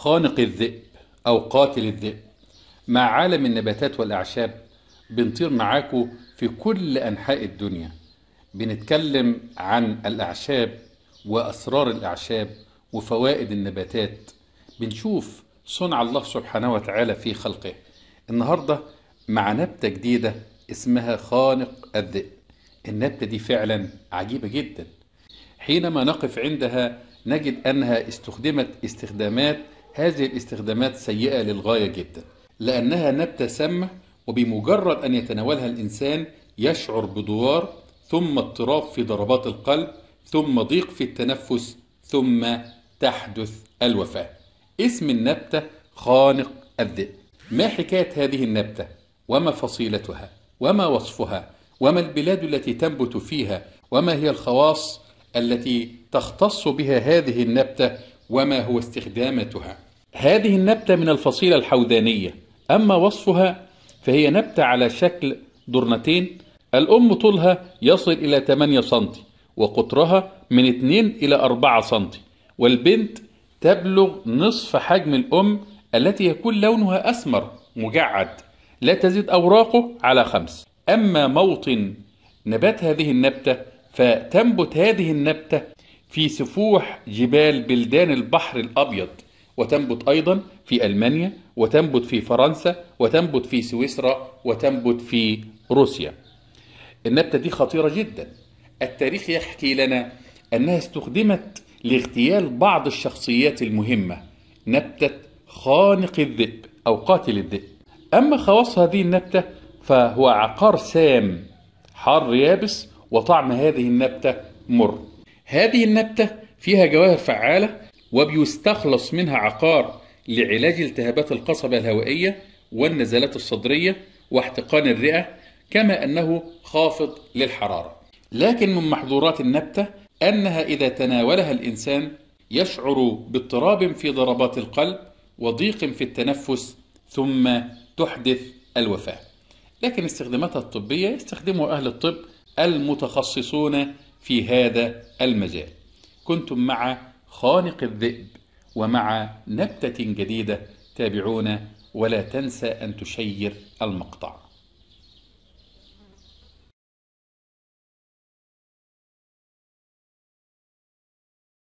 خانق الذئب أو قاتل الذئب مع عالم النباتات والأعشاب بنطير معاكم في كل أنحاء الدنيا بنتكلم عن الأعشاب وأسرار الأعشاب وفوائد النباتات بنشوف صنع الله سبحانه وتعالى في خلقه النهاردة مع نبتة جديدة اسمها خانق الذئب النبتة دي فعلا عجيبة جدا حينما نقف عندها نجد أنها استخدمت استخدامات هذه الاستخدامات سيئة للغاية جدا لأنها نبتة سامة وبمجرد أن يتناولها الإنسان يشعر بدوار ثم اضطراب في ضربات القلب ثم ضيق في التنفس ثم تحدث الوفاة اسم النبتة خانق الذئب ما حكاية هذه النبتة وما فصيلتها وما وصفها وما البلاد التي تنبت فيها وما هي الخواص التي تختص بها هذه النبته وما هو استخدامتها هذه النبتة من الفصيلة الحوذانية أما وصفها فهي نبتة على شكل درنتين الأم طولها يصل إلى 8 سنتي وقطرها من 2 إلى 4 سنتي والبنت تبلغ نصف حجم الأم التي يكون لونها أسمر مجعد لا تزيد أوراقه على خمس أما موطن نبات هذه النبتة فتنبت هذه النبتة في سفوح جبال بلدان البحر الأبيض وتنبت أيضا في ألمانيا وتنبت في فرنسا وتنبت في سويسرا وتنبت في روسيا النبتة دي خطيرة جدا التاريخ يحكي لنا أنها استخدمت لاغتيال بعض الشخصيات المهمة نبتة خانق الذئب أو قاتل الذئب أما خواص هذه النبتة فهو عقار سام حار يابس وطعم هذه النبتة مر هذه النبتة فيها جواهر فعالة وبيستخلص منها عقار لعلاج التهابات القصبة الهوائية والنزلات الصدرية واحتقان الرئة كما أنه خافض للحرارة لكن من محظورات النبتة أنها إذا تناولها الإنسان يشعر باضطراب في ضربات القلب وضيق في التنفس ثم تحدث الوفاة لكن استخداماتها الطبية يستخدمها أهل الطب المتخصصون في هذا المجال كنتم مع خانق الذئب ومع نبتة جديدة تابعونا ولا تنسى أن تشير المقطع